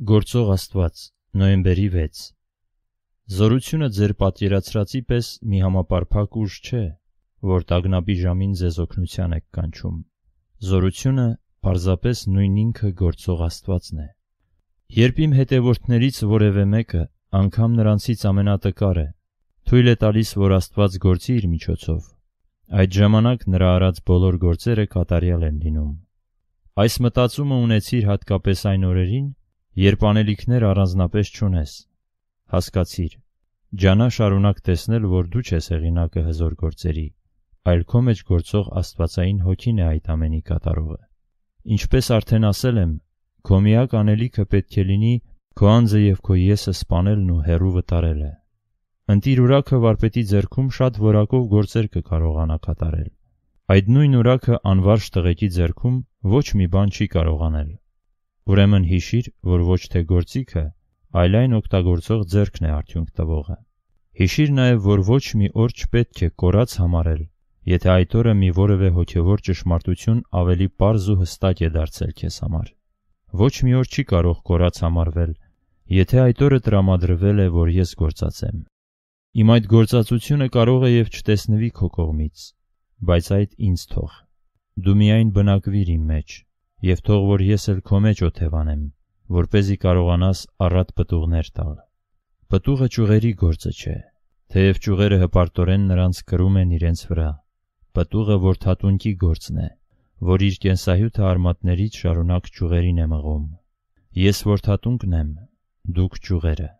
Գործող Աստված, նոյեմբերի 6 Զորությունը ձեր պատկերացրածի պես մի համապարփակ ուժ չէ, որ տագնապի ժամին ձեզ օգնության եք կանչում։ Զորությունը պարզապես նույն ինքը գործող Աստվածն է։ Երբ իմ հետևորդներից որևէ մեկը, անգամ նրանցից ամենատկարը, թույլ է տալիս, որ Աստված գործի իր միջոցով, այդ ժամանակ նրա արած բոլոր գործերը կատարյալ են լինում։ Այս մտածումը ունեցիր հատկապես այն օրերին, Երբ անելիքներ առանձնապես չունես, հասկացիր, ջանա շարունակ տեսնել, որ դու չես հեղինակը հզոր գործերի, այլ քո մեջ գործող աստվածային հոգին է այդ ամենի կատարողը։ Ինչպես արդեն ասել եմ, քո միակ անելիքը պետք է լինի քո անձը եւ քո եսը սپانելն ու հերու վտարելը։ Ընտիր ուրաքը վարպետի ձեռքում շատ որակով գործեր կկարողանա կատարել։ Այդ նույն ուրաքը անվարժ տղեկի ձեռքում ոչ մի բան չի կարողանել։ Ուրեմն հիշիր, որ ոչ թե գործիքը, այլ այն օգտագործող ձեռքն է արդյունք տվողը։ Հիշիր նաև, որ ոչ մի օր չպետք է կորած համարել, եթե այդ օրը մի որևէ հոգևոր ճշմարտություն ավելի պարզ ու հստակ է դարձել քեզ համար։ Ոչ մի օր չի կարող կորած համարվել, եթե այդ օրը տրամադրվել է, որ ես գործած եմ։ Իմ այդ գործածությունը կարող է եւ չտեսնվի քո կողմից, բայց այդ ինձ թող։ Դու միայն բնակվիր իմ մեջ, եւ թող որ ես էլ քո մեջ օթևանեմ, որ เป զի կարողանաս առատ պտուղներ տալ։ Պտուղը ճյուղերի գործը չէ, թեև ճյուղերը հպարտորեն նրանց կրում են իրենց վրա։ Պտուղը որ թատունքի գործն է, որ իր կենսահյութը արմատներից շարունակ ճյուղերին է մղում։ Ես որ թատունքն եմ, դուք ճյուղերը։